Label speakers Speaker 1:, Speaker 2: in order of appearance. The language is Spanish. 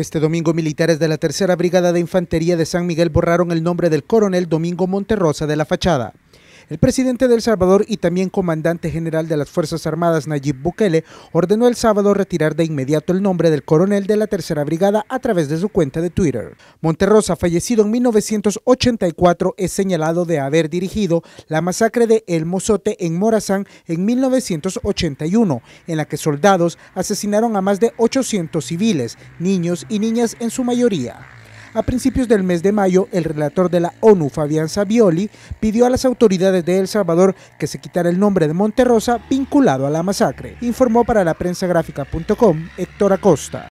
Speaker 1: Este domingo militares de la Tercera Brigada de Infantería de San Miguel borraron el nombre del coronel Domingo Monterrosa de la fachada. El presidente de El Salvador y también comandante general de las Fuerzas Armadas Nayib Bukele ordenó el sábado retirar de inmediato el nombre del coronel de la Tercera Brigada a través de su cuenta de Twitter. Monterrosa, fallecido en 1984, es señalado de haber dirigido la masacre de El Mozote en Morazán en 1981, en la que soldados asesinaron a más de 800 civiles, niños y niñas en su mayoría. A principios del mes de mayo, el relator de la ONU, Fabián Savioli, pidió a las autoridades de El Salvador que se quitara el nombre de Monterrosa vinculado a la masacre, informó para la prensa Héctor Acosta.